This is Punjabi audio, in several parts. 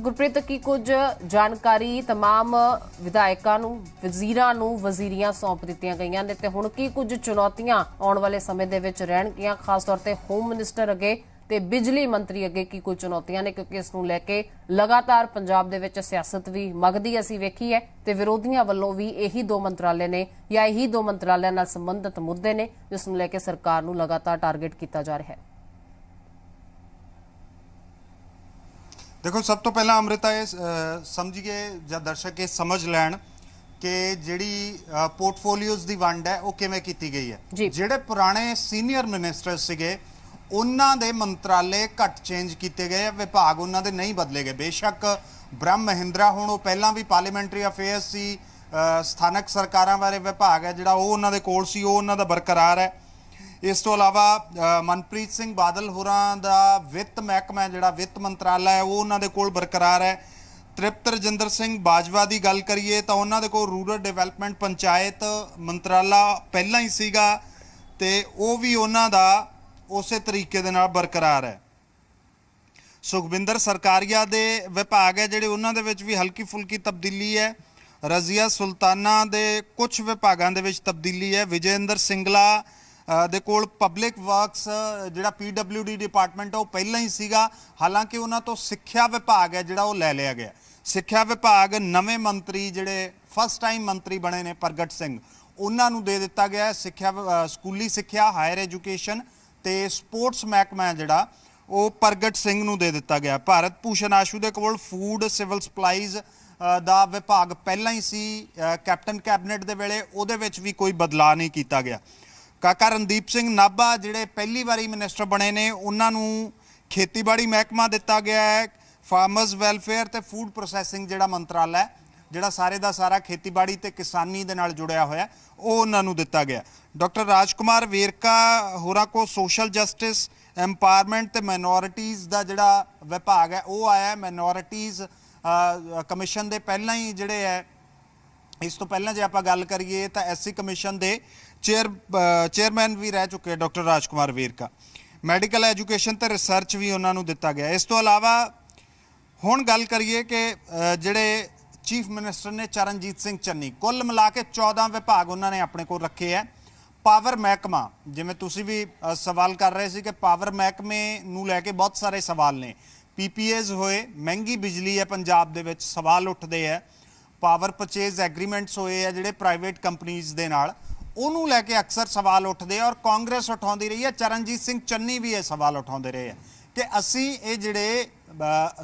ਗੁਰਪ੍ਰੀਤ ਕੀ ਕੁਝ ਜਾਣਕਾਰੀ तमाम ਵਿਧਾਇਕਾਂ ਨੂੰ ਵਜ਼ੀਰਾਂ ਨੂੰ ਵਜ਼ੀਰੀਆਂ ਸੌਂਪ ਦਿੱਤੀਆਂ ਗਈਆਂ ਨੇ ਤੇ ਹੁਣ ਕੀ ਕੁਝ ਚੁਣੌਤੀਆਂ ਆਉਣ ਵਾਲੇ ਸਮੇਂ ਦੇ ਵਿੱਚ ਰਹਿਣਗੀਆਂ ਖਾਸ ਤੌਰ ਤੇ ਹੋਮ ਮਿਨਿਸਟਰ ਅੱਗੇ ਤੇ ਬਿਜਲੀ ਮੰਤਰੀ ਅੱਗੇ ਕੀ ਕੋਈ ਚੁਣੌਤੀਆਂ ਨੇ ਕਿਉਂਕਿ ਇਸ ਨੂੰ ਲੈ ਕੇ ਲਗਾਤਾਰ ਪੰਜਾਬ ਦੇ ਵਿੱਚ ਸਿਆਸਤ ਵੀ ਮਗਦੀ ਅਸੀਂ ਵੇਖੀ ਹੈ ਤੇ ਵਿਰੋਧੀਆਂ ਵੱਲੋਂ ਵੀ ਇਹੀ ਦੋ ਮੰਤਰਾਲੇ ਨੇ ਜਾਂ ਇਹੀ ਦੋ ਮੰਤਰਾਲਿਆਂ ਨਾਲ ਸੰਬੰਧਿਤ ਮੁੱਦੇ ਨੇ ਜਿਸ ਨੂੰ ਲੈ ਕੇ ਸਰਕਾਰ ਨੂੰ ਲਗਾਤਾਰ ਟਾਰਗੇਟ ਕੀਤਾ ਜਾ ਰਿਹਾ ਹੈ ਦੇਖੋ ਸਭ ਤੋਂ ਪਹਿਲਾਂ ਅਮ੍ਰਿਤਾ ਇਹ ਸਮਝੀਏ ਜਾਂ ਦਰਸ਼ਕ ਇਹ ਸਮਝ ਲੈਣ ਕਿ ਜਿਹੜੀ ਪੋਰਟਫੋਲੀਓਜ਼ ਦੀ ਵੰਡ ਹੈ ਉਹ ਕਿਵੇਂ ਕੀਤੀ ਗਈ ਹੈ ਜਿਹੜੇ ਪੁਰਾਣੇ ਸੀਨੀਅਰ ਮਿਨਿਸਟਰ ਸੀਗੇ ਉਹਨਾਂ ਦੇ ਮੰਤਰਾਲੇ ਘੱਟ ਚੇਂਜ ਕੀਤੇ ਗਏ ਵਿਭਾਗ ਉਹਨਾਂ ਦੇ ਨਹੀਂ ਬਦਲੇ ਗਏ ਬੇਸ਼ੱਕ ਬ੍ਰਹਮ ਮਹਿੰਦਰਾ ਹੁਣ ਉਹ ਪਹਿਲਾਂ ਵੀ ਪਾਰਲੀਮੈਂਟਰੀ ਅਫੇਅਰਸ ਸੀ ਸਥਾਨਕ ਸਰਕਾਰਾਂ ਬਾਰੇ ਵਿਭਾਗ ਹੈ ਜਿਹੜਾ ਉਹ ਉਹਨਾਂ ਦੇ ਕੋਲ ਸੀ ਉਹ ਉਹਨਾਂ ਦਾ ਬਰਕਰਾਰ ਹੈ ਇਸ ਤੋਂ ਇਲਾਵਾ ਮਨਪ੍ਰੀਤ ਸਿੰਘ ਬਾਦਲ ਹੋਰਾਂ ਦਾ ਵਿੱਤ ਮਹਿਕਮਾ ਜਿਹੜਾ ਵਿੱਤ ਮੰਤਰਾਲਾ ਹੈ ਉਹ ਉਹਨਾਂ ਦੇ ਕੋਲ ਬਰਕਰਾਰ ਹੈ ਤ੍ਰਿਪਤ ਰਜਿੰਦਰ ਸਿੰਘ ਬਾਜਵਾ ਦੀ ਗੱਲ ਕਰੀਏ ਤਾਂ ਉਹਨਾਂ ਦੇ ਕੋਲ ਰੂਰਲ ਡਿਵੈਲਪਮੈਂਟ ਪੰਚਾਇਤ ਮੰਤਰਾਲਾ ਪਹਿਲਾਂ ਹੀ ਸੀਗਾ ਤੇ ਉਹ ਵੀ ਉਹਨਾਂ ਦਾ ਉਸੇ ਤਰੀਕੇ ਦੇ ਨਾਲ ਬਰਕਰਾਰ ਹੈ ਸੁਖਵਿੰਦਰ ਸਰਕਾਰੀਆ ਦੇ ਵਿਭਾਗ ਹੈ ਜਿਹੜੇ ਉਹਨਾਂ ਦੇ ਵਿੱਚ ਵੀ ਹਲਕੀ ਫੁਲਕੀ ਤਬਦੀਲੀ ਹੈ ਰਜ਼ੀਆ ਸੁਲਤਾਨਾ ਦੇ ਕੁਝ ਵਿਭਾਗਾਂ ਦੇ ਵਿੱਚ ਤਬਦੀਲੀ ਹੈ ਵਿਜੇਂਦਰ ਸਿੰਗਲਾ ਦੇ ਕੋਲ ਪਬਲਿਕ ਵਰਕਸ ਜਿਹੜਾ ਪੀਡਬਲਯੂਡੀ ਡਿਪਾਰਟਮੈਂਟ ਉਹ ਪਹਿਲਾਂ ਹੀ ਸੀਗਾ ਹਾਲਾਂਕਿ ਉਹਨਾਂ ਤੋਂ ਸਿੱਖਿਆ ਵਿਭਾਗ ਹੈ ਜਿਹੜਾ ਉਹ ਲੈ ਲਿਆ ਗਿਆ ਸਿੱਖਿਆ ਵਿਭਾਗ ਨਵੇਂ ਮੰਤਰੀ ਜਿਹੜੇ ਫਸਟ ਟਾਈਮ ਮੰਤਰੀ ਬਣੇ ਨੇ ਪ੍ਰਗਟ ਸਿੰਘ ਉਹਨਾਂ ਨੂੰ ਦੇ ਦਿੱਤਾ ਗਿਆ ਹੈ ਸਿੱਖਿਆ ਸਕੂਲੀ ਸਿੱਖਿਆ ਹਾਇਰ ਐਜੂਕੇਸ਼ਨ ਤੇ ਸਪੋਰਟਸ ਮਹਿਕਮਾ ਜਿਹੜਾ ਉਹ ਪ੍ਰਗਟ ਸਿੰਘ ਨੂੰ ਦੇ ਦਿੱਤਾ ਗਿਆ ਭਾਰਤ ਭੂਸ਼ਣ ਆਸ਼ੂ ਦੇ ਕੋਲ ਫੂਡ ਸਿਵਲ ਸਪਲਾਈਜ਼ ਦਾ ਵਿਭਾਗ ਪਹਿਲਾਂ ਹੀ ਸੀ ਕੈਪਟਨ ਕੈਬਨਿਟ ਦੇ ਵੇਲੇ ਉਹਦੇ ਵਿੱਚ ਵੀ ਕੋਈ ਬਦਲਾਅ ਨਹੀਂ ਕੀਤਾ ਗਿਆ ਕਾਕਾ ਰਣਦੀਪ ਸਿੰਘ ਨਾਭਾ ਜਿਹੜੇ ਪਹਿਲੀ ਵਾਰੀ ਮਿਨਿਸਟਰ ਬਣੇ ਨੇ ਉਹਨਾਂ ਨੂੰ ਖੇਤੀਬਾੜੀ ਮਹਿਕਮਾ ਦਿੱਤਾ ਗਿਆ ਹੈ ਫਾਰਮਰਸ ਵੈਲਫੇਅਰ ਤੇ ਫੂਡ ਪ੍ਰੋਸੈਸਿੰਗ ਜਿਹੜਾ ਮੰਤਰਾਲਾ ਹੈ ਜਿਹੜਾ ਸਾਰੇ ਦਾ ਸਾਰਾ ਖੇਤੀਬਾੜੀ ਤੇ ਕਿਸਾਨੀ ਦੇ ਨਾਲ ਜੁੜਿਆ ਹੋਇਆ ਉਹ ਉਹਨਾਂ ਨੂੰ ਦਿੱਤਾ ਗਿਆ ਡਾਕਟਰ ਰਾਜਕੁਮਾਰ ਵੇਰਕਾ ਹੋਰਾਂ ਕੋ ਸੋਸ਼ਲ ਜਸਟਿਸ ਐਮਪਾਵਰਮੈਂਟ ਤੇ ਮਾਈਨੋਰਿਟੀਜ਼ ਦਾ ਜਿਹੜਾ ਵਿਭਾਗ ਹੈ ਉਹ ਆਇਆ ਮਾਈਨੋਰਿਟੀਜ਼ ਕਮਿਸ਼ਨ ਦੇ ਪਹਿਲਾਂ ਹੀ ਜਿਹੜੇ ਹੈ ਇਸ ਤੋਂ ਪਹਿਲਾਂ ਜੇ ਆਪਾਂ ਗੱਲ ਕਰੀਏ ਤਾਂ ਐਸਸੀ ਕਮਿਸ਼ਨ ਦੇ ਚੇਅਰ ਚੇਅਰਮੈਨ ਵੀ ਰਹਿ ਚੁੱਕੇ doctor Rajkumar Verka medical education ਤੇ ਰਿਸਰਚ ਵੀ ਉਹਨਾਂ ਨੂੰ ਦਿੱਤਾ ਗਿਆ ਇਸ ਤੋਂ ਇਲਾਵਾ ਹੁਣ ਗੱਲ ਕਰੀਏ ਕਿ ਜਿਹੜੇ ਚੀਫ ਮਿਨਿਸਟਰ ਨੇ ਚਰਨਜੀਤ ਸਿੰਘ ਚੰਨੀ ਕੁੱਲ ਮਿਲਾ ਕੇ 14 ਵਿਭਾਗ ਉਹਨਾਂ ਨੇ ਆਪਣੇ ਕੋਲ ਰੱਖੇ ਆ ਪਾਵਰ ਮਹਿਕਮਾ ਜਿਵੇਂ ਤੁਸੀਂ ਵੀ ਸਵਾਲ ਕਰ ਰਹੇ ਸੀ ਕਿ ਪਾਵਰ ਮਹਿਕਮੇ ਨੂੰ ਲੈ ਕੇ ਬਹੁਤ ਸਾਰੇ ਸਵਾਲ ਨੇ ਪੀਪੀਐਸ ਹੋਏ ਮਹਿੰਗੀ ਬਿਜਲੀ ਹੈ ਪੰਜਾਬ ਦੇ ਵਿੱਚ ਸਵਾਲ ਉੱਠਦੇ ਆ ਪਾਵਰ ਪਰਚੇਜ਼ ਐਗਰੀਮੈਂਟਸ ਹੋਏ ਆ ਜਿਹੜੇ ਪ੍ਰਾਈਵੇਟ ਕੰਪਨੀਆਂ ਦੇ ਨਾਲ ਉਹਨੂੰ ਲੈ ਕੇ ਅਕਸਰ ਸਵਾਲ ਉੱਠਦੇ ਆ ਔਰ ਕਾਂਗਰਸ ਉਠਾਉਂਦੀ ਰਹੀ ਹੈ ਚਰਨਜੀਤ ਸਿੰਘ ਚੰਨੀ ਵੀ ਇਹ ਸਵਾਲ ਉਠਾਉਂਦੇ ਰਹੇ ਆ ਕਿ ਅਸੀਂ ਇਹ ਜਿਹੜੇ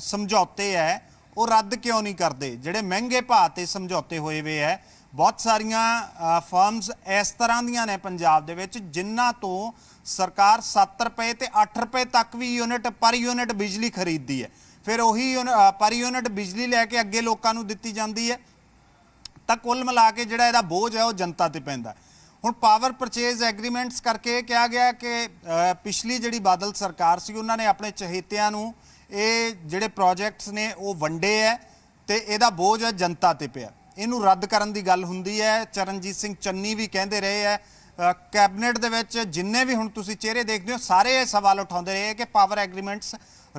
ਸਮਝੌਤੇ ਐ ਉਹ ਰੱਦ ਕਿਉਂ ਨਹੀਂ ਕਰਦੇ ਜਿਹੜੇ ਮਹਿੰਗੇ ਭਾਅ ਤੇ ਸਮਝੌਤੇ ਹੋਏ ਵੇ ਐ ਬਹੁਤ ਸਾਰੀਆਂ ਫਰਮਸ ਇਸ ਤਰ੍ਹਾਂ ਦੀਆਂ ਨੇ ਪੰਜਾਬ ਦੇ ਵਿੱਚ ਜਿਨ੍ਹਾਂ ਤੋਂ ਸਰਕਾਰ 7 ਰੁਪਏ ਤੇ 8 ਰੁਪਏ ਤੱਕ ਵੀ ਯੂਨਿਟ ਪਰ ਯੂਨਿਟ ਬਿਜਲੀ ਖਰੀਦਦੀ ਹੈ ਫਿਰ ਉਹੀ ਪਰ ਯੂਨਿਟ ਬਿਜਲੀ ਲੈ ਕੇ ਅੱਗੇ ਲੋਕਾਂ ਨੂੰ ਦਿੱਤੀ ਜਾਂਦੀ ਹੈ ਤਾਂ ਕੁੱਲ ਮਿਲਾ ਕੇ ਜਿਹੜਾ ਇਹਦਾ ਬੋਝ ਹੈ ਉਹ ਜਨਤਾ ਤੇ ਪੈਂਦਾ ਹੈ ਹੁਣ ਪਾਵਰ ਪਰਚੇਜ਼ ਐਗਰੀਮੈਂਟਸ ਕਰਕੇ ਕਿਹਾ ਗਿਆ ਕਿ ਪਿਛਲੀ ਜਿਹੜੀ ਬਾਦਲ ਸਰਕਾਰ ਸੀ ਉਹਨਾਂ ਨੇ ਆਪਣੇ ਚਹੇਤਿਆਂ ਨੂੰ ਇਹ ਜਿਹੜੇ ਪ੍ਰੋਜੈਕਟਸ ਨੇ ਉਹ ਵੰਡੇ ਐ ਤੇ ਇਹਦਾ ਬੋਝ ਹੈ ਜਨਤਾ ਤੇ ਪਿਆ ਇਹਨੂੰ ਰੱਦ ਕਰਨ ਦੀ ਗੱਲ ਹੁੰਦੀ ਹੈ ਚਰਨਜੀਤ ਸਿੰਘ ਚੰਨੀ ਵੀ ਕਹਿੰਦੇ ਰਹੇ ਐ ਕੈਬਨਿਟ ਦੇ ਵਿੱਚ ਜਿੰਨੇ ਵੀ ਹੁਣ ਤੁਸੀਂ ਚਿਹਰੇ ਦੇਖਦੇ ਹੋ ਸਾਰੇ ਇਹ ਸਵਾਲ ਉਠਾਉਂਦੇ ਰਹੇ ਕਿ ਪਾਵਰ ਐਗਰੀਮੈਂਟਸ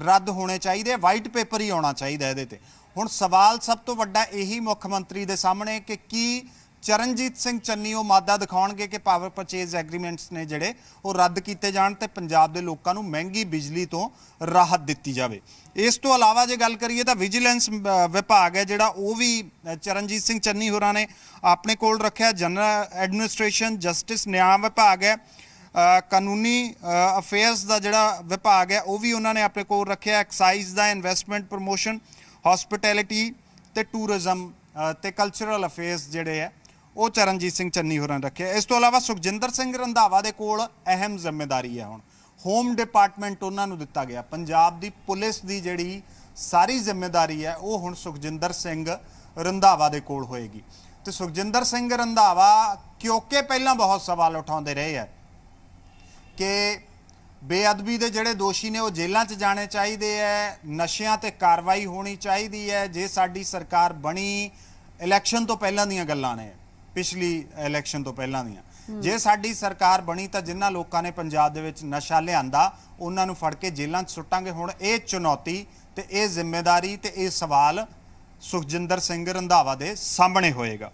ਰੱਦ ਹੋਣੇ ਚਾਹੀਦੇ ਵਾਈਟ ਪੇਪਰ ਹੀ ਆਉਣਾ ਚਾਹੀਦਾ ਇਹਦੇ ਤੇ ਹੁਣ ਸਵਾਲ ਸਭ ਤੋਂ ਵੱਡਾ ਇਹੀ ਮੁੱਖ ਮੰਤਰੀ ਦੇ ਸਾਹਮਣੇ ਕਿ ਕੀ ਚਰਨਜੀਤ ਸਿੰਘ ਚੰਨੀ ਉਹ ਮਾਦਾ ਦਿਖਾਉਣਗੇ ਕਿ ਪਾਵਰ ਪਰਚੇਜ਼ ਐਗਰੀਮੈਂਟਸ ਨੇ ਜਿਹੜੇ ਉਹ ਰੱਦ ਕੀਤੇ ਜਾਣ ਤੇ ਪੰਜਾਬ ਦੇ ਲੋਕਾਂ ਨੂੰ ਮਹਿੰਗੀ ਬਿਜਲੀ ਤੋਂ ਰਾਹਤ ਦਿੱਤੀ ਜਾਵੇ ਇਸ ਤੋਂ ਇਲਾਵਾ ਜੇ ਗੱਲ ਕਰੀਏ ਤਾਂ ਵਿਜੀਲੈਂਸ ਵਿਭਾਗ ਹੈ ਜਿਹੜਾ ਉਹ ਵੀ ਚਰਨਜੀਤ ਸਿੰਘ ਚੰਨੀ ਹੋਰਾਂ ਨੇ ਆਪਣੇ ਕੋਲ ਰੱਖਿਆ ਜਨਰਲ ਐਡਮਿਨਿਸਟ੍ਰੇਸ਼ਨ ਜਸਟਿਸ ਨਿਆਂ ਵਿਭਾਗ ਹੈ ਕਾਨੂੰਨੀ ਅਫੇਅਰਸ ਦਾ ਜਿਹੜਾ ਵਿਭਾਗ ਹੈ ਉਹ ਵੀ ਉਹਨਾਂ ਨੇ ਆਪਣੇ ਕੋਲ ਰੱਖਿਆ ਐਕਸਾਈਜ਼ ਦਾ ਇਨਵੈਸਟਮੈਂਟ ਪ੍ਰੋਮੋਸ਼ਨ ਹਸਪਿਟੈਲਿਟੀ ਤੇ ਟੂਰਿਜ਼ਮ ਤੇ ਕਲਚਰਲ ਅਫੇਅਰਸ ਜਿਹੜੇ ਹੈ ਉਹ ਚਰਨਜੀਤ ਸਿੰਘ ਚੰਨੀ ਹੋਰਾਂ ਰੱਖਿਆ ਇਸ ਤੋਂ ਇਲਾਵਾ ਸੁਖਜਿੰਦਰ ਸਿੰਘ ਰੰਧਾਵਾ ਦੇ ਕੋਲ ਅਹਿਮ ਜ਼ਿੰਮੇਵਾਰੀ ਹੈ ਹੁਣ ਹੋਮ ਡਿਪਾਰਟਮੈਂਟ ਉਹਨਾਂ ਨੂੰ ਦਿੱਤਾ ਗਿਆ ਪੰਜਾਬ ਦੀ ਪੁਲਿਸ ਦੀ ਜਿਹੜੀ ਸਾਰੀ ਜ਼ਿੰਮੇਵਾਰੀ ਹੈ ਉਹ ਹੁਣ ਸੁਖਜਿੰਦਰ ਸਿੰਘ ਰੰਧਾਵਾ ਦੇ ਕੋਲ ਹੋਏਗੀ ਤੇ ਸੁਖਜਿੰਦਰ ਸਿੰਘ ਰੰਧਾਵਾ ਕਿਉਂਕਿ ਪਹਿਲਾਂ ਬਹੁਤ ਸਵਾਲ ਉਠਾਉਂਦੇ ਰਹੇ ਆ ਕਿ ਬੇਅਦਬੀ ਦੇ ਜਿਹੜੇ ਦੋਸ਼ੀ ਨੇ ਉਹ ਜੇਲ੍ਹਾਂ 'ਚ ਜਾਣੇ ਚਾਹੀਦੇ ਐ ਨਸ਼ਿਆਂ ਤੇ ਕਾਰਵਾਈ ਹੋਣੀ ਚਾਹੀਦੀ ਐ ਜੇ ਸਾਡੀ ਸਰਕਾਰ ਬਣੀ ਇਲੈਕਸ਼ਨ ਤੋਂ ਪਹਿਲਾਂ ਦੀਆਂ ਗੱਲਾਂ ਨੇ ਪਿਛਲੀ ਇਲੈਕਸ਼ਨ ਤੋਂ ਪਹਿਲਾਂ ਦੀਆਂ ਜੇ ਸਾਡੀ ਸਰਕਾਰ ਬਣੀ ਤਾਂ ਜਿਨ੍ਹਾਂ ਲੋਕਾਂ ਨੇ ਪੰਜਾਬ ਦੇ ਵਿੱਚ ਨਸ਼ਾ ਲਿਆਂਦਾ ਉਹਨਾਂ ਨੂੰ ਫੜ ਕੇ ਜੇਲ੍ਹਾਂ 'ਚ ਸੁੱਟਾਂਗੇ ਹੁਣ ਇਹ ਚੁਣੌਤੀ ਤੇ ਇਹ ਜ਼ਿੰਮੇਵਾਰੀ ਤੇ ਇਹ ਸਵਾਲ ਸੁਖਜਿੰਦਰ ਸਿੰਘ ਰੰਧਾਵਾ ਦੇ ਸਾਹਮਣੇ ਹੋਏਗਾ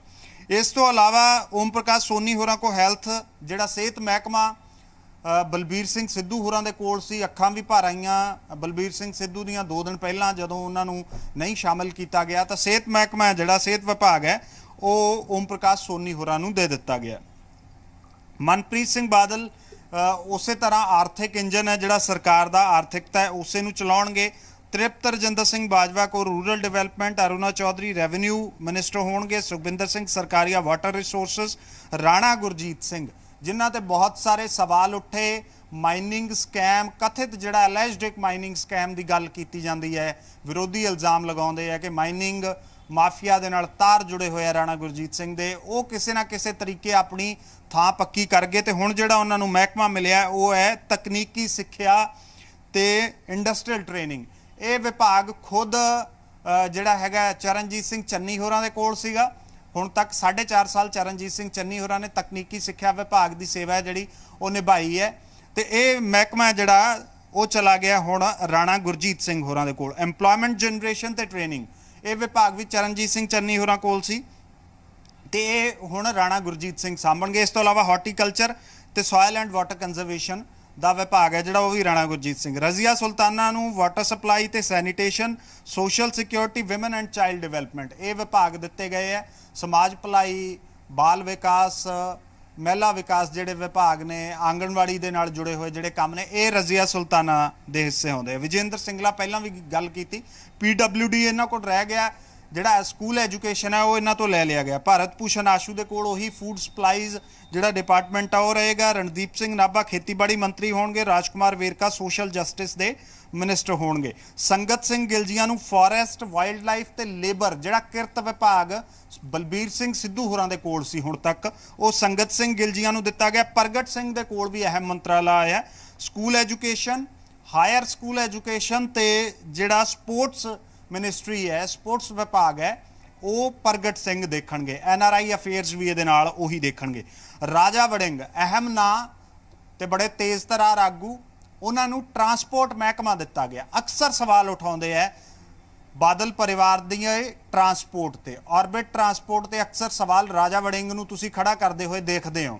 ਇਸ ਤੋਂ ਇਲਾਵਾ ਓਮ ਪ੍ਰਕਾਸ਼ ਸੋਨੀ ਹੋਰਾਂ ਕੋ ਹੈਲਥ ਜਿਹੜਾ ਸਿਹਤ ਮਹਿਕਮਾ ਬਲਬੀਰ ਸਿੰਘ ਸਿੱਧੂ ਹੋਰਾਂ ਦੇ ਕੋਲ ਸੀ ਅੱਖਾਂ ਵੀ ਭਰ ਆਈਆਂ ਬਲਬੀਰ ਸਿੰਘ ਸਿੱਧੂ ਦੀਆਂ 2 ਦਿਨ ਪਹਿਲਾਂ ਜਦੋਂ ਉਹਨਾਂ ਨੂੰ ਨਹੀਂ ਸ਼ਾਮਲ ਕੀਤਾ ਗਿਆ ਤਾਂ ਸਿਹਤ ਮਹਿਕਮਾ ਜਿਹੜਾ ਸਿਹਤ ਵਿਭਾਗ ਹੈ ਉਹ ਓਮ ਪ੍ਰਕਾਸ਼ ਸੋਨੀ ਹੋਰਾਂ ਨੂੰ ਦੇ ਦਿੱਤਾ ਗਿਆ ਮਨਪ੍ਰੀਤ ਸਿੰਘ ਬਾਦਲ ਉਸੇ ਤਰ੍ਹਾਂ ਆਰਥਿਕ ਇੰਜਨ ਹੈ ਜਿਹੜਾ ਸਰਕਾਰ ਦਾ ਆਰਥਿਕਤਾ ਹੈ ਉਸੇ ਨੂੰ ਚਲਾਉਣਗੇ ਤ੍ਰਿਪਤ ਰਜਿੰਦਰ ਸਿੰਘ ਬਾਜਵਾ ਕੋ rural development Aruna Chaudhary revenue minister ਹੋਣਗੇ ਸੁਖਵਿੰਦਰ ਸਿੰਘ ਸਰਕਾਰੀਆ ਵਾਟਰ ਰਿਸੋਰਸਸ ਰਾਣਾ ਗੁਰਜੀਤ ਸਿੰਘ ਜਿਨ੍ਹਾਂ ਤੇ ਬਹੁਤ ਸਾਰੇ ਸਵਾਲ ਉੱਠੇ ਮਾਈਨਿੰਗ ਸਕੈਮ ਕਥਿਤ ਜਿਹੜਾ ਅਲੈਜਡ ਮਾਈਨਿੰਗ ਸਕੈਮ ਦੀ ਗੱਲ ਕੀਤੀ ਜਾਂਦੀ ਹੈ ਵਿਰੋਧੀ ਇਲਜ਼ਾਮ ਲਗਾਉਂਦੇ ਆ ਕਿ ਮਾਈਨਿੰਗ ਮਾਫੀਆ ਦੇ ਨਾਲ ਤਾਰ ਜੁੜੇ ਹੋਏ ਆ ਰਾਣਾ ਗੁਰਜੀਤ ਸਿੰਘ ਦੇ ਉਹ ਕਿਸੇ ਨਾ ਕਿਸੇ ਤਰੀਕੇ ਆਪਣੀ ਥਾਂ ਪੱਕੀ ਕਰ ਗਏ ਤੇ ਹੁਣ ਜਿਹੜਾ ਉਹਨਾਂ ਨੂੰ ਮਹਿਕਮਾ ਮਿਲਿਆ ਉਹ ਹੈ ਤਕਨੀਕੀ ਸਿੱਖਿਆ ਤੇ ਇੰਡਸਟਰੀਅਲ ਟ੍ਰੇਨਿੰਗ ਇਹ ਵਿਭਾਗ ਖੁਦ ਜਿਹੜਾ ਹੈਗਾ ਚਰਨਜੀਤ ਸਿੰਘ ਚੰਨੀ ਹੋਰਾਂ ਦੇ ਕੋਲ ਸੀਗਾ ਹੁਣ ਤੱਕ 4.5 ਸਾਲ ਚਰਨਜੀਤ ਸਿੰਘ ਚੰਨੀ ਹੋਰਾਂ ਨੇ ਤਕਨੀਕੀ ਸਿੱਖਿਆ ਵਿਭਾਗ ਦੀ ਸੇਵਾ ਜਿਹੜੀ ਉਹ ਨਿਭਾਈ ਹੈ ਤੇ ਇਹ ਮਹਿਕਮਾ ਜਿਹੜਾ ਉਹ ਚਲਾ ਗਿਆ ਹੁਣ ਰਾਣਾ ਗੁਰਜੀਤ ਸਿੰਘ ਹੋਰਾਂ ਦੇ ਕੋਲ ਏਮਪਲੋਇਮੈਂਟ ਜਨਰੇਸ਼ਨ ਤੇ ਟ੍ਰੇਨਿੰਗ ਇਹ ਵਿਭਾਗ ਵੀ ਚਰਨਜੀਤ ਸਿੰਘ ਚੰਨੀ ਹੋਰਾਂ ਕੋਲ ਸੀ ਤੇ ਇਹ ਹੁਣ ਰਾਣਾ ਗੁਰਜੀਤ ਸਿੰਘ ਸਾਂਭਣਗੇ ਇਸ ਤੋਂ ਇਲਾਵਾ ਹਾਰਟੀਕਲਚਰ ਤੇ ਸੋਇਲ ਐਂਡ ਵਾਟਰ ਕੰਜ਼ਰਵੇਸ਼ਨ ਦਾ ਵਿਭਾਗ ਹੈ ਜਿਹੜਾ ਉਹ ਵੀ ਰਾਣਾ ਗੁਰਜੀਤ ਸਿੰਘ ਰਜ਼ੀਆ ਸੁਲਤਾਨਾ ਨੂੰ ਵਾਟਰ ਸਪਲਾਈ ਤੇ sanitation social security women and child development ਇਹ ਵਿਭਾਗ ਦਿੱਤੇ ਗਏ ਹੈ ਸਮਾਜ ਭਲਾਈ ਬਾਲ ਵਿਕਾਸ ਮਹਿਲਾ ਵਿਕਾਸ ਜਿਹੜੇ ਵਿਭਾਗ ਨੇ ਆਂਗਣਵਾੜੀ ਦੇ ਨਾਲ ਜੁੜੇ ਹੋਏ ਜਿਹੜੇ ਕੰਮ ਨੇ ਇਹ ਰਜ਼ੀਆ ਸੁਲਤਾਨਾ ਦੇ ਹਿੱਸੇ ਹੁੰਦੇ ਵਿਜੇਂਦਰ ਸਿੰਘਲਾ ਪਹਿਲਾਂ ਵੀ ਗੱਲ ਕੀਤੀ ਪੀਡਬਲਯੂਡੀ ਇਹਨਾਂ ਕੋਲ ਰਹਿ ਗਿਆ ਜਿਹੜਾ ਸਕੂਲ ਐਜੂਕੇਸ਼ਨ ਹੈ ਉਹ ਇਹਨਾਂ ਤੋਂ ਲੈ ਲਿਆ ਗਿਆ ਭਾਰਤ ਪੂਸ਼ਨ ਆਸ਼ੂ ਦੇ ਕੋਲ ਉਹੀ ਫੂਡ ਸਪਲਾਈਜ਼ ਜਿਹੜਾ ਡਿਪਾਰਟਮੈਂਟ ਆ ਉਹ ਰਹੇਗਾ ਰਣਦੀਪ ਸਿੰਘ ਨਾਭਾ ਖੇਤੀਬਾੜੀ ਮੰਤਰੀ ਹੋਣਗੇ ਰਾਜਕੁਮਾਰ ਵੇਰਕਾ ਸੋਸ਼ਲ ਜਸਟਿਸ ਦੇ ਮਿਨਿਸਟਰ ਹੋਣਗੇ ਸੰਗਤ ਸਿੰਘ ਗਿਲਜੀਆਂ ਨੂੰ ਫੋਰੈਸਟ ਵਾਈਲਡ ਲਾਈਫ ਤੇ ਲੇਬਰ ਜਿਹੜਾ ਕਿਰਤ ਵਿਭਾਗ ਬਲਬੀਰ ਸਿੰਘ ਸਿੱਧੂ ਹੋਰਾਂ ਦੇ ਕੋਲ ਸੀ ਹੁਣ ਤੱਕ ਉਹ ਸੰਗਤ ਸਿੰਘ ਗਿਲਜੀਆਂ ਨੂੰ ਦਿੱਤਾ ਗਿਆ ਪ੍ਰਗਟ ਸਿੰਘ ਦੇ ਕੋਲ ਵੀ ਅਹਿਮ ਮੰਤਰਾਲਾ ਆਇਆ school education higher school education ਤੇ ਜਿਹੜਾ ਸਪੋਰਟਸ ਮਿਨਿਸਟਰੀ ਹੈ ਸਪੋਰਟਸ ਵਿਭਾਗ ਹੈ ਉਹ ਪ੍ਰਗਟ ਸਿੰਘ ਦੇਖਣਗੇ ਐਨ ਆਰ ਆਈ ਅਫੇਅਰਸ ਵੀ ਇਹਦੇ ਨਾਲ ਉਹੀ ਦੇਖਣਗੇ ਰਾਜਾ ਵੜਿੰਗ ਅਹਿਮ ਨਾਂ ਤੇ ਬੜੇ ਤੇਜ਼ ਤਰਾਰ ਆਗੂ ਉਹਨਾਂ ਨੂੰ ਟਰਾਂਸਪੋਰਟ ਮਹਿਕਮਾ ਦਿੱਤਾ ਗਿਆ ਅਕਸਰ ਸਵਾਲ ਉਠਾਉਂਦੇ ਐ ਬਾਦਲ ਪਰਿਵਾਰ ਦੀਆਂ ਟਰਾਂਸਪੋਰਟ ਤੇ ਆਰਬਿਟ ਟਰਾਂਸਪੋਰਟ ਤੇ ਅਕਸਰ ਸਵਾਲ ਰਾਜਾ ਵੜਿੰਗ ਨੂੰ ਤੁਸੀਂ ਖੜਾ ਕਰਦੇ ਹੋਏ ਦੇਖਦੇ ਹੋ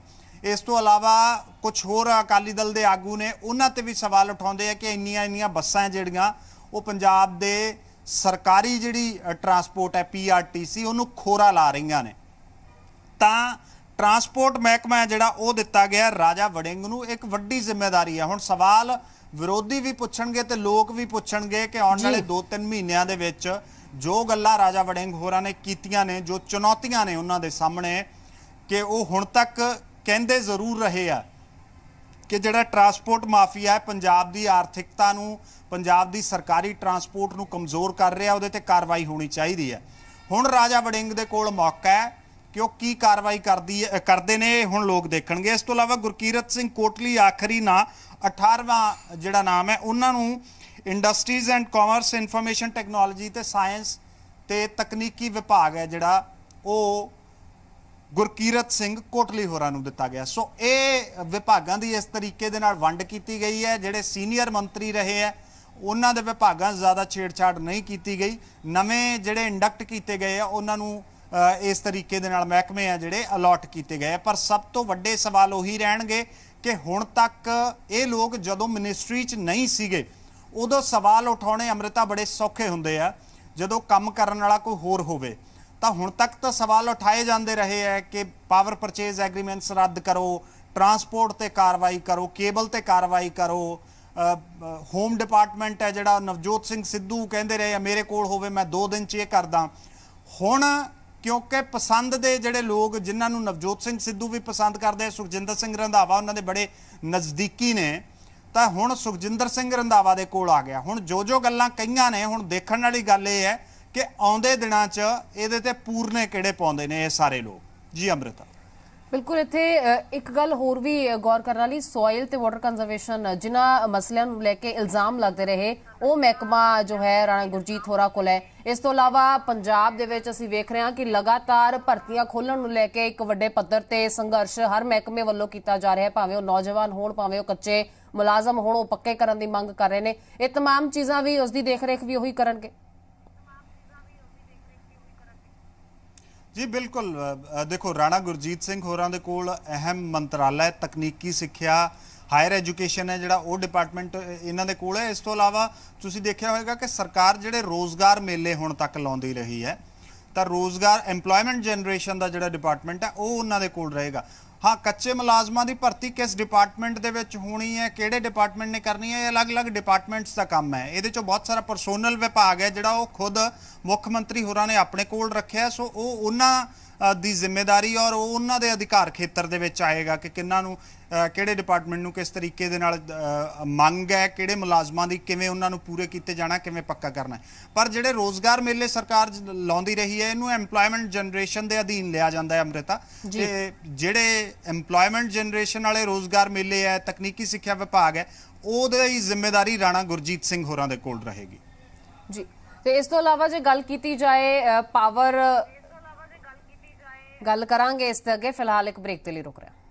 ਇਸ ਤੋਂ ਇਲਾਵਾ ਕੁਝ ਹੋਰ ਅਕਾਲੀ ਦਲ ਦੇ ਆਗੂ ਨੇ ਉਹਨਾਂ ਤੇ ਵੀ ਸਵਾਲ ਉਠਾਉਂਦੇ ਆ ਕਿ ਇੰਨੀਆਂ ਇੰਨੀਆਂ ਬੱਸਾਂ ਜਿਹੜੀਆਂ ਉਹ ਪੰਜਾਬ ਦੇ ਸਰਕਾਰੀ ਜਿਹੜੀ ਟਰਾਂਸਪੋਰਟ ਹੈ ਪੀਆਰਟੀਸੀ ਉਹਨੂੰ ਖੋਰਾ ਲਾ ਰਹੀਆਂ ਨੇ ਤਾਂ ਟਰਾਂਸਪੋਰਟ ਮਹਿਕਮਾ ਜਿਹੜਾ ਉਹ ਦਿੱਤਾ ਗਿਆ ਰਾਜਾ ਵੜਿੰਗ ਨੂੰ ਇੱਕ ਵੱਡੀ ਜ਼ਿੰਮੇਵਾਰੀ ਹੈ ਹੁਣ ਸਵਾਲ ਵਿਰੋਧੀ ਵੀ ਪੁੱਛਣਗੇ ਤੇ ਲੋਕ ਵੀ ਪੁੱਛਣਗੇ ਕਿ ਆਉਣ ਵਾਲੇ 2-3 ਮਹੀਨਿਆਂ ਦੇ ਵਿੱਚ ਜੋ ਗੱਲਾਂ ਰਾਜਾ ਵੜਿੰਗ ਹੋਰਾਂ ਨੇ ਕੀਤੀਆਂ ਨੇ ਜੋ ਚੁਣੌਤੀਆਂ ਨੇ ਉਹਨਾਂ ਦੇ ਸਾਹਮਣੇ ਕਿ ਉਹ ਹੁਣ ਤੱਕ ਕਹਿੰਦੇ ਜ਼ਰੂਰ ਰਹੇ ਆ ਕਿ ਜਿਹੜਾ ਟਰਾਂਸਪੋਰਟ ਮਾਫੀਆ ਹੈ ਪੰਜਾਬ ਦੀ ਆਰਥਿਕਤਾ ਨੂੰ ਪੰਜਾਬ ਦੀ ਸਰਕਾਰੀ ਟਰਾਂਸਪੋਰਟ ਨੂੰ ਕਮਜ਼ੋਰ ਕਰ ਰਿਹਾ ਉਹਦੇ ਤੇ ਕਾਰਵਾਈ ਹੋਣੀ ਚਾਹੀਦੀ ਹੈ ਹੁਣ ਰਾਜਾ ਵੜਿੰਗ ਦੇ ਕੋਲ ਮੌਕਾ ਹੈ ਕਿ ਉਹ ਕੀ ਕਾਰਵਾਈ ਕਰਦੀ ਕਰਦੇ ਨੇ ਹੁਣ ਲੋਕ ਦੇਖਣਗੇ ਇਸ ਤੋਂ ਇਲਾਵਾ ਗੁਰਕੀਰਤ ਸਿੰਘ ਕੋਟਲੀ ਆਖਰੀ ਨਾ 18ਵਾਂ ਜਿਹੜਾ ਨਾਮ ਹੈ ਉਹਨਾਂ ਨੂੰ industries and commerce information technology ਤੇ ਸਾਇੰਸ ਤੇ ਤਕਨੀਕੀ ਵਿਭਾਗ ਹੈ ਜਿਹੜਾ ਉਹ ਗੁਰਕੀਰਤ ਸਿੰਘ ਕੋਟਲੀ ਹੋਰਾਂ ਨੂੰ ਦਿੱਤਾ ਗਿਆ ਸੋ ਇਹ ਵਿਭਾਗਾਂ ਦੀ ਇਸ ਤਰੀਕੇ ਦੇ ਨਾਲ ਵੰਡ ਕੀਤੀ ਗਈ ਹੈ ਜਿਹੜੇ ਸੀਨੀਅਰ ਮੰਤਰੀ ਰਹੇ ਹੈ ਉਹਨਾਂ ਦੇ ਵਿਭਾਗਾਂ ਜ਼ਿਆਦਾ ਛੇੜਛਾੜ ਨਹੀਂ ਕੀਤੀ ਗਈ ਨਵੇਂ ਜਿਹੜੇ ਇੰਡਕਟ ਕੀਤੇ ਗਏ ਆ ਉਹਨਾਂ ਨੂੰ ਇਸ ਤਰੀਕੇ ਦੇ ਨਾਲ ਮਹਿਕਮੇ ਆ ਜਿਹੜੇ ਅਲਾਟ ਕੀਤੇ ਗਏ ਪਰ ਸਭ ਤੋਂ ਵੱਡੇ ਸਵਾਲ ਉਹੀ ਰਹਿਣਗੇ ਕਿ ਹੁਣ ਤੱਕ ਇਹ ਲੋਕ ਜਦੋਂ ਮਿਨਿਸਟਰੀ 'ਚ ਨਹੀਂ ਸੀਗੇ ਉਦੋਂ ਸਵਾਲ ਉਠਾਉਣੇ ਅਮ੍ਰਿਤਾ ਬੜੇ ਸੌਖੇ ਹੁੰਦੇ ਆ ਜਦੋਂ ਕੰਮ ਕਰਨ ਵਾਲਾ ਕੋਈ ਹੋਰ ਹੋਵੇ ਤਾਂ ਹੁਣ ਤੱਕ ਤਾਂ ਸਵਾਲ ਉਠਾਏ ਜਾਂਦੇ ਰਹੇ ਹੈ ਕਿ ਪਾਵਰ ਪਰਚੇਜ਼ ਐਗਰੀਮੈਂਟਸ ਰੱਦ ਕਰੋ ਟਰਾਂਸਪੋਰਟ ਤੇ ਕਾਰਵਾਈ ਕਰੋ ਕੇਬਲ ਤੇ ਕਾਰਵਾਈ ਕਰੋ ਹੋਮ ਡਿਪਾਰਟਮੈਂਟ ਹੈ ਜਿਹੜਾ ਨਵਜੋਤ ਸਿੰਘ ਸਿੱਧੂ ਕਹਿੰਦੇ ਰਹੇ ਮੇਰੇ ਕੋਲ ਹੋਵੇ ਮੈਂ 2 ਦਿਨ 'ਚ ਇਹ ਕਰਦਾ ਹੁਣ ਕਿਉਂਕਿ ਪਸੰਦ ਦੇ ਜਿਹੜੇ ਲੋਕ ਜਿਨ੍ਹਾਂ ਨੂੰ ਨਵਜੋਤ ਸਿੰਘ ਸਿੱਧੂ ਵੀ ਪਸੰਦ ਕਰਦੇ ਸੁਖਜਿੰਦਰ ਸਿੰਘ ਰੰਧਾਵਾ ਉਹਨਾਂ ਦੇ ਬੜੇ ਨਜ਼ਦੀਕੀ ਨੇ ਤਾਂ ਹੁਣ ਸੁਖਜਿੰਦਰ ਸਿੰਘ ਰੰਧਾਵਾ ਦੇ ਕੋਲ ਆ ਗਿਆ ਹੁਣ ਜੋ ਜੋ ਗੱਲਾਂ ਕਹੀਆਂ ਨੇ ਹੁਣ ਦੇਖਣ ਵਾਲੀ ਗੱਲ ਇਹ ਹੈ ਕਿ ਆਉਂਦੇ ਦਿਨਾਂ 'ਚ ਇਹਦੇ ਤੇ ਪੂਰਨੇ ਕਿਹੜੇ ਪਾਉਂਦੇ ਨੇ ਇਹ ਸਾਰੇ ਲੋਕ ਜੀ ਅਮ੍ਰਿਤਾ ਬਿਲਕੁਲ ਇੱਥੇ ਇੱਕ ਗੱਲ ਹੋਰ ਵੀ ਗੌਰ ਕਰਨ ਵਾਲੀ ਸੋਇਲ ਤੇ ਵਾਟਰ ਕੰਜ਼ਰਵੇਸ਼ਨ ਜਿਨ੍ਹਾਂ ਮਸਲਿਆਂ ਨੂੰ ਲੈ ਕੇ ਇਲਜ਼ਾਮ ਲੱਗਦੇ ਰਹੇ ਉਹ ਮਹਿਕਮਾ ਜੋ ਹੈ ਰਾਣਾ ਗੁਰਜੀਤ ਹੋਰਾ ਕੋਲ ਹੈ ਇਸ ਤੋਂ ਇਲਾਵਾ ਪੰਜਾਬ ਦੇ ਵਿੱਚ ਅਸੀਂ ਵੇਖ ਰਹੇ ਹਾਂ ਕਿ ਲਗਾਤਾਰ ਭਰਤੀਆਂ ਖੋਲਣ ਨੂੰ ਲੈ ਕੇ ਇੱਕ ਵੱਡੇ ਪੱਧਰ ਤੇ ਸੰਘਰਸ਼ ਹਰ ਮਹਿਕਮੇ ਵੱਲੋਂ ਕੀਤਾ ਜਾ ਰਿਹਾ ਹੈ ਭਾਵੇਂ ਉਹ ਨੌਜਵਾਨ ਹੋਣ ਭਾਵੇਂ ਉਹ ਕੱਚੇ ਮੁਲਾਜ਼ਮ ਹੋਣ ਉਹ ਪੱਕੇ ਕਰਨ ਦੀ ਮੰਗ ਕਰ ਰਹੇ ਨੇ ਇਹ तमाम ਚੀਜ਼ਾਂ ਵੀ ਉਸ ਦੀ ਦੇਖਰੇਖ ਵੀ ਉਹੀ ਕਰਨਗੇ ਜੀ ਬਿਲਕੁਲ ਦੇਖੋ ਰਾਣਾ ਗੁਰਜੀਤ ਸਿੰਘ ਹੋਰਾਂ ਦੇ ਕੋਲ ਅਹਿਮ ਮੰਤਰਾਲਾ ਤਕਨੀਕੀ ਸਿੱਖਿਆ ਹਾਇਰ ਐਜੂਕੇਸ਼ਨ ਹੈ ਜਿਹੜਾ ਉਹ ਡਿਪਾਰਟਮੈਂਟ ਇਹਨਾਂ ਦੇ ਕੋਲ ਹੈ ਇਸ ਤੋਂ ਇਲਾਵਾ ਤੁਸੀਂ ਦੇਖਿਆ ਹੋਵੇਗਾ ਕਿ ਸਰਕਾਰ ਜਿਹੜੇ ਰੋਜ਼ਗਾਰ ਮੇਲੇ ਹੁਣ ਤੱਕ ਲਾਉਂਦੀ ਰਹੀ ਹੈ ਤਾਂ ਰੋਜ਼ਗਾਰ ਏਮਪਲੋਇਮੈਂਟ ਜਨਰੇਸ਼ਨ ਦਾ ਜਿਹੜਾ ਡਿਪਾਰਟਮੈਂਟ ਹੈ ਉਹ ਉਹਨਾਂ ਦੇ ਕੋਲ ਰਹੇਗਾ ਹਾਂ ਕੱਚੇ ਮੁਲਾਜ਼ਮਾਂ ਦੀ ਭਰਤੀ ਕਿਸ ਡਿਪਾਰਟਮੈਂਟ ਦੇ ਵਿੱਚ ਹੋਣੀ ਹੈ ਕਿਹੜੇ ਡਿਪਾਰਟਮੈਂਟ ਨੇ ਕਰਨੀ ਹੈ ਇਹ ਅਲੱਗ-ਅਲੱਗ ਡਿਪਾਰਟਮੈਂਟਸ ਦਾ ਕੰਮ ਹੈ ਇਹਦੇ ਚੋਂ ਬਹੁਤ ਸਾਰਾ ਪਰਸੋਨਲ ਵਿਭਾਗ ਹੈ ਜਿਹੜਾ ਉਹ ਖੁਦ ਮੁੱਖ ਮੰਤਰੀ ਹੋਰਾਂ ਨੇ ਆਪਣੇ ਕੋਲ ਰੱਖਿਆ ਸੋ ਉਹ ਉਹਨਾਂ ਦੀ ਜ਼ਿੰਮੇਵਾਰੀ ਔਰ ਉਹਨਾਂ ਦੇ ਅਧਿਕਾਰ ਖੇਤਰ ਦੇ ਵਿੱਚ ਆਏਗਾ ਕਿ ਕਿੰਨਾਂ ਨੂੰ ਕਿਹੜੇ ਡਿਪਾਰਟਮੈਂਟ ਨੂੰ ਕਿਸ ਤਰੀਕੇ ਦੇ ਨਾਲ ਮੰਗ ਹੈ ਕਿਹੜੇ ਮੁਲਾਜ਼ਮਾਂ ਦੀ ਕਿਵੇਂ ਉਹਨਾਂ ਨੂੰ ਪੂਰੇ ਕੀਤੇ ਜਾਣਾ ਕਿਵੇਂ ਪੱਕਾ ਕਰਨਾ ਪਰ ਜਿਹੜੇ ਰੋਜ਼ਗਾਰ ਮੇਲੇ ਸਰਕਾਰ ਲਾਉਂਦੀ ਰਹੀ ਹੈ ਇਹਨੂੰ ਏਮਪਲੋਇਮੈਂਟ ਜਨਰੇਸ਼ਨ ਦੇ ਅਧੀਨ ਲਿਆ ਜਾਂਦਾ ਹੈ ਅਮ੍ਰਿਤਾ ਤੇ ਜਿਹੜੇ ਏਮਪਲੋਇਮੈਂਟ ਜਨਰੇਸ਼ਨ ਵਾਲੇ ਰੋਜ਼ਗਾਰ ਮੇਲੇ ਹੈ ਤਕਨੀਕੀ ਸਿੱਖਿਆ ਵਿਭਾਗ ਹੈ ਉਹਦੇ ਹੀ ਜ਼ਿੰਮੇਵਾਰੀ ਰਾਣਾ ਗੁਰਜੀਤ ਸਿੰਘ ਹੋਰਾਂ ਦੇ ਕੋਲ ਰਹੇਗੀ ਜੀ ਤੇ ਇਸ ਤੋਂ ਇਲਾਵਾ ਜੇ ਗੱਲ ਕੀਤੀ ਜਾਏ ਪਾਵਰ ਗੱਲ ਕਰਾਂਗੇ ਇਸ ਤੇ ਅੱਗੇ ਫਿਲਹਾਲ ਇੱਕ ਬ੍ਰੇਕ ਤੇ ਲਈ ਰੁਕ ਰਿਹਾ ਹਾਂ